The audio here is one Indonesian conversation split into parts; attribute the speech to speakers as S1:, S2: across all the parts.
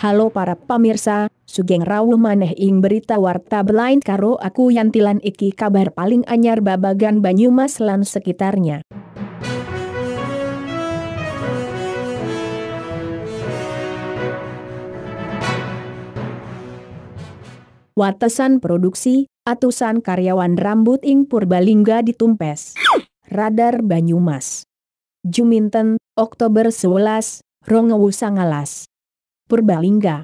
S1: Halo para pemirsa, sugeng rawuh maneh ing berita warta belain karo aku yantilan iki kabar paling anyar babagan Banyumas lan sekitarnya. Watesan produksi, atusan karyawan rambut ing Purbalingga ditumpes. Radar Banyumas. Juminten, Oktober 11, Rongewu Purbalingga.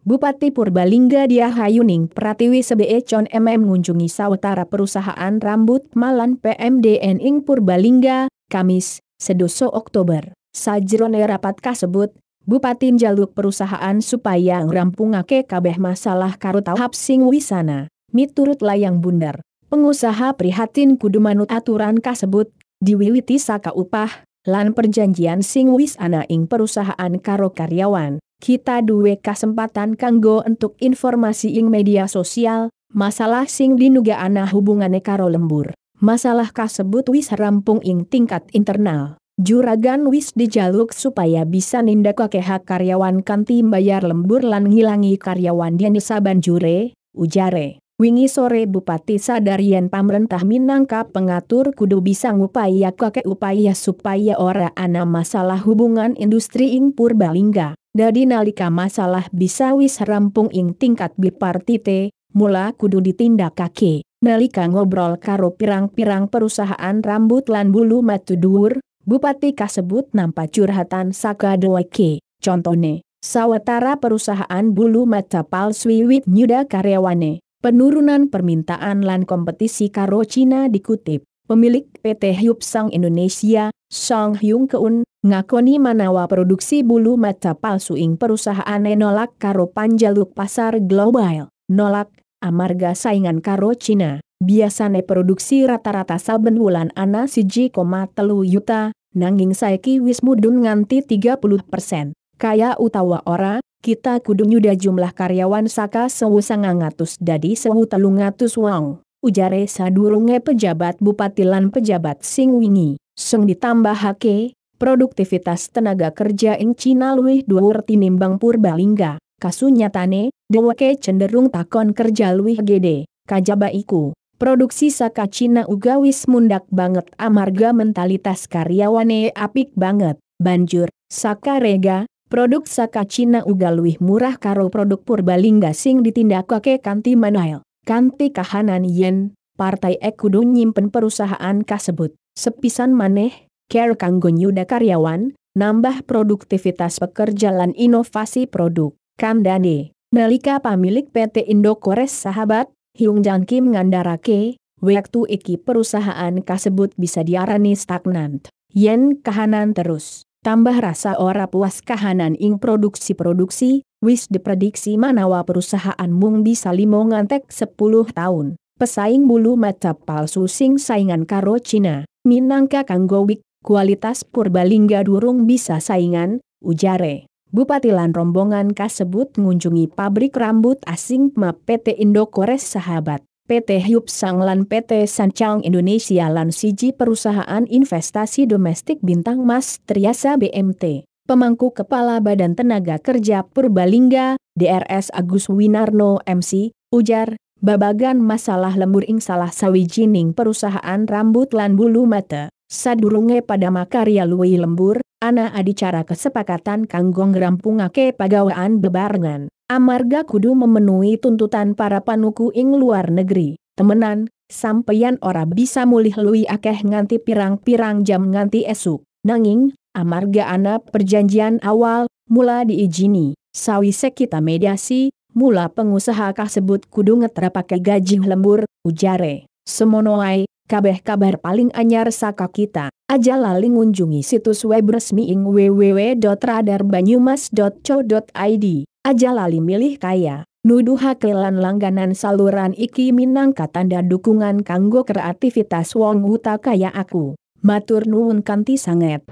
S1: Bupati Purbalingga Dia Hayuning Pratiwi Sebe Con MM mengunjungi sautara perusahaan rambut Malan PMDN Ing Purbalingga, Kamis, sedoso Oktober. Sajrone rapat kasebut, Bupati njaluk perusahaan supaya rampungake kabeh masalah karo tahap sing wisana. Miturut layang bundar, pengusaha prihatin kudu manut aturan kasebut, diwiwiti saka upah, lan perjanjian sing wis ana ing perusahaan karo karyawan. Kita duwe kesempatan kanggo untuk informasi ing media sosial, masalah sing dinuga ana hubungane karo lembur. Masalah kasebut wis rampung ing tingkat internal. Juragan wis dijaluk supaya bisa nindak hak karyawan kanti bayar lembur lan ngilangi karyawan dianisa banjure, ujare. Wingi sore Bupati Sadarian Pamrentah Minangka pengatur kudu bisa ngupaya kakek upaya supaya ora ana masalah hubungan industri ing Purbalingga. Dadi nalika masalah bisa wis rampung ing tingkat bipartite, mula kudu ditindak kakek. Nalika ngobrol karo pirang-pirang perusahaan rambut lan bulu matu dur, Bupati kasebut nampa curhatan saka doake. Contone, sawetara perusahaan bulu mata palsu wit nyuda karyawane penurunan permintaan lan kompetisi karo Cina dikutip. Pemilik PT Sang Indonesia, Song Hyung Keun, ngakoni manawa produksi bulu mata palsu ing perusahaan nolak karo panjaluk pasar global. Nolak, amarga saingan karo Cina. Biasane produksi rata-rata saben wulan ana siji koma yuta, nanging saiki wis mudun nganti 30 persen. Kaya utawa ora, kita kudu nyuda jumlah karyawan saka sewu sangangatus dadi sewu telungatus wong, ujare sadurunge pejabat bupati lan pejabat sing wingi, seng ditambahake, produktivitas tenaga kerja ing Cina luwih duur tinimbang Purbalingga, kasunyatane, dewake cenderung takon kerja luwih gede, kajaba iku. Produksi saka Cina uga wis mundak banget amarga mentalitas karyawane apik banget. Banjur, saka rega, Produk Saka Cina uga luih murah karo produk Purbalingga sing ditindak kake kanti manuel, kanti kahanan yen, partai ekudu nyimpen perusahaan kasebut. Sepisan maneh, care kanggo nyuda karyawan, nambah produktivitas pekerja lan inovasi produk. Kandane, nalika pamilik PT Indokores sahabat, Hyung Jang Kim ngandarake, waktu iki perusahaan kasebut bisa diarani stagnant, yen kahanan terus tambah rasa ora puas kahanan ing produksi-produksi, wis diprediksi manawa perusahaan mung bisa limo ngantek 10 tahun. Pesaing bulu mata palsu sing saingan karo Cina, Minangka Kanggowik, kualitas Purbalingga durung bisa saingan, ujare. Bupati lan rombongan kasebut ngunjungi pabrik rambut asing MAPT PT Indokores Sahabat. PT Hyup Sang lan PT Sancang Indonesia lan siji perusahaan investasi domestik bintang mas Triasa BMT. Pemangku Kepala Badan Tenaga Kerja Purbalingga, DRS Agus Winarno MC, ujar, babagan masalah lembur ing salah sawijining perusahaan rambut lan bulu mata. Sadurunge pada makarya luwi lembur, ana adicara kesepakatan kanggong rampungake pagawaan bebarengan. Amarga kudu memenuhi tuntutan para panuku ing luar negeri, temenan, sampeyan ora bisa mulih lui akeh nganti pirang-pirang jam nganti esuk, nanging, amarga anak perjanjian awal, mula diijini, sawise kita mediasi, mula pengusaha kasebut kudu ngetrapake gaji lembur, ujare. Semonoai, kabeh kabar paling anyar saka kita. Aja lali ngunjungi situs web resmi ing www.radarbanyumas.co.id. Aja lali milih kaya, nuduh hakelan langganan saluran iki minangka tanda dukungan kanggo kreativitas wong uta kaya aku. Matur nuwun kanti sanget.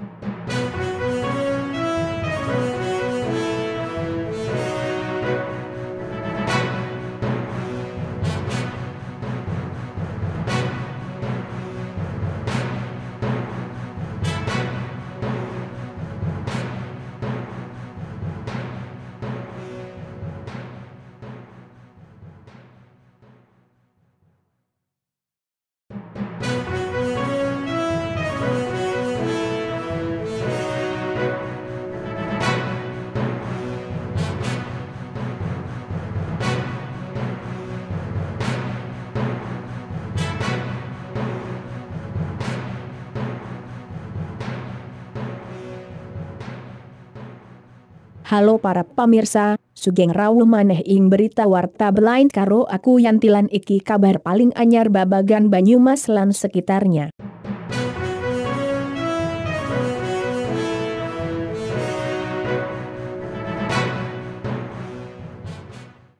S1: Halo para pemirsa, Sugeng Rawuh maneh ing berita warta belain karo aku yantilan iki kabar paling anyar babagan Banyumas lan sekitarnya.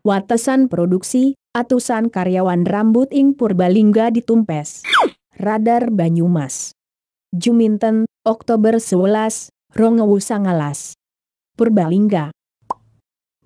S1: Watesan produksi, atusan karyawan rambut ing Purbalingga ditumpes. Radar Banyumas. Juminten, Oktober 11, Rongewu Sangalas. Purbalingga.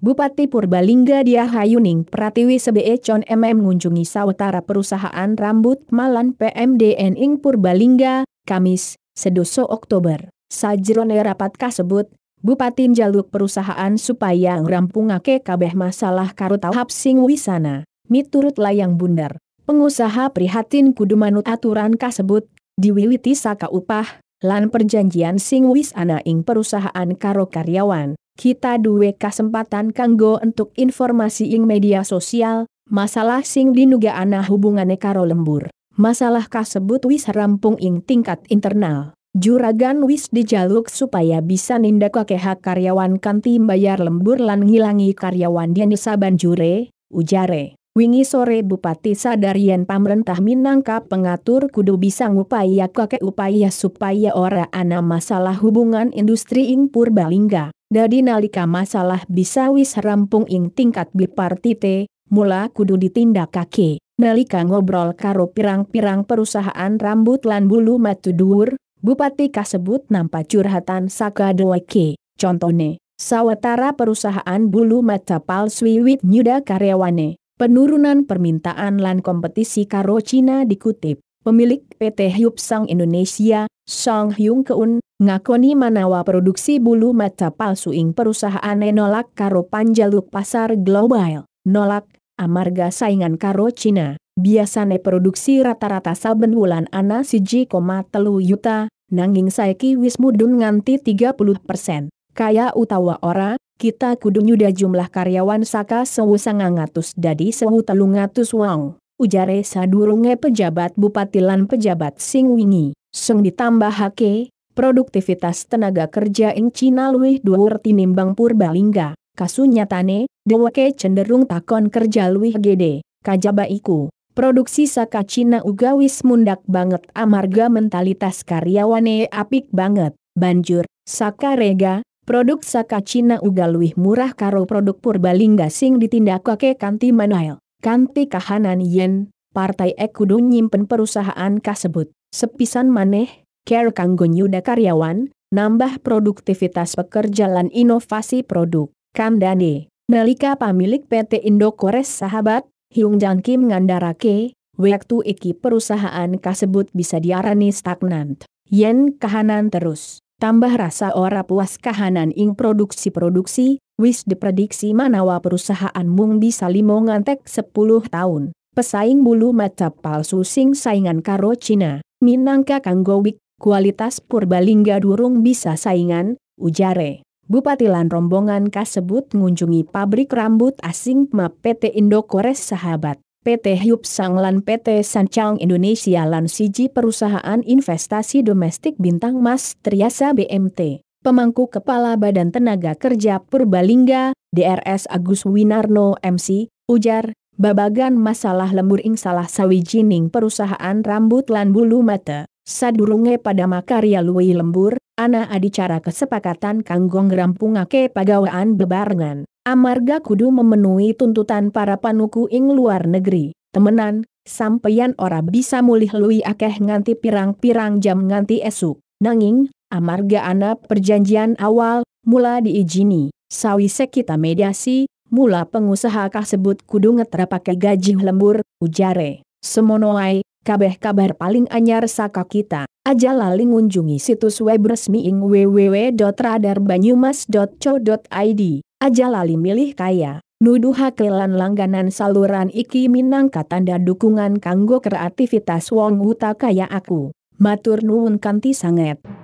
S1: Bupati Purbalingga Hayuning Pratiwi Sebe Con MM mengunjungi sawetara perusahaan rambut malan PMDN ing Purbalingga, Kamis, sedoso Oktober. Sajrone rapat kasebut, Bupati njaluk perusahaan supaya ngrampungake kabeh masalah karo tahap sing wisana. Miturut layang bundar, pengusaha prihatin kudu manut aturan kasebut, diwiwiti saka upah, lan perjanjian sing wis ana ing perusahaan karo karyawan. Kita duwe kesempatan kanggo untuk informasi ing media sosial, masalah sing dinuga ana hubungane karo lembur. Masalah kasebut wis rampung ing tingkat internal. Juragan wis dijaluk supaya bisa nindak hak karyawan kanti bayar lembur lan ngilangi karyawan diani saban jure, ujare. Wingi sore Bupati Sadarian Pamrentah minangkap pengatur kudu bisa ngupaya kakek upaya supaya ora ana masalah hubungan industri ing Purbalingga. Dadi nalika masalah bisa wis rampung ing tingkat bipartite, mula kudu ditindak kake. Nalika ngobrol karo pirang-pirang perusahaan rambut lan bulu matu duur, Bupati kasebut nampak curhatan saka deweke. Contone, sawetara perusahaan bulu mata palsu wiwit nyuda karyawane penurunan permintaan lan kompetisi karo Cina dikutip. Pemilik PT Sang Indonesia, Song Hyung Keun, ngakoni manawa produksi bulu mata palsu ing perusahaan nolak karo panjaluk pasar global. Nolak, amarga saingan karo Cina. Biasane produksi rata-rata saben wulan ana siji koma telu yuta, nanging saiki wis mudun nganti 30 persen. Kaya utawa ora, kita kudu nyuda jumlah karyawan saka sewu sangangatus dadi sewu telungatus wong, ujare sadurunge pejabat bupati lan pejabat sing wingi, sung ditambah hake, produktivitas tenaga kerja ing Cina luwih duur tinimbang Purbalingga, kasunyatane, dewake cenderung takon kerja luwih gede, kajaba iku. Produksi saka Cina uga wis mundak banget amarga mentalitas karyawane apik banget. Banjur, saka rega, Produk Saka Cina uga luih murah karo produk Purbalingga sing ditindak kake kanti manail, kanti kahanan yen, partai ekudu nyimpen perusahaan kasebut. Sepisan maneh, care kanggo nyuda karyawan, nambah produktivitas pekerja lan inovasi produk. Kandane, nalika pamilik PT Indokores sahabat, Hyung Jang Kim ngandarake, waktu iki perusahaan kasebut bisa diarani stagnant, yen kahanan terus. Tambah rasa ora puas kahanan ing produksi-produksi, wis diprediksi manawa perusahaan mung bisa limo ngantek 10 tahun. Pesaing bulu mata palsu sing saingan karo Cina, Minangka Kanggowik, kualitas Purbalingga durung bisa saingan, ujare. Bupati lan rombongan kasebut ngunjungi pabrik rambut asing MAPT PT Indokores Sahabat. PT Hyup Sang lan PT Sancang Indonesia lan siji perusahaan investasi domestik bintang mas Triasa BMT. Pemangku Kepala Badan Tenaga Kerja Purbalingga, DRS Agus Winarno MC, ujar, babagan masalah lembur ing salah sawijining perusahaan rambut lan bulu mata. Sadurunge pada makarya lui lembur, ana adicara kesepakatan kanggong rampungake pagawaan bebarengan. Amarga kudu memenuhi tuntutan para panuku ing luar negeri. Temenan, sampeyan ora bisa mulih lui akeh nganti pirang-pirang jam nganti esuk. Nanging, amarga ana perjanjian awal, mula diijini. Sawise kita mediasi, mula pengusaha kasebut kudu ngetrapake gaji lembur, ujare. Semonoai, kabeh kabar paling anyar saka kita. Aja lali ngunjungi situs web resmi ing www.radarbanyumas.co.id. Aja lali milih kaya. nuduh kelan langganan saluran iki minangka tanda dukungan kanggo kreativitas wong huta kaya aku. Matur nuwun kanti sanget.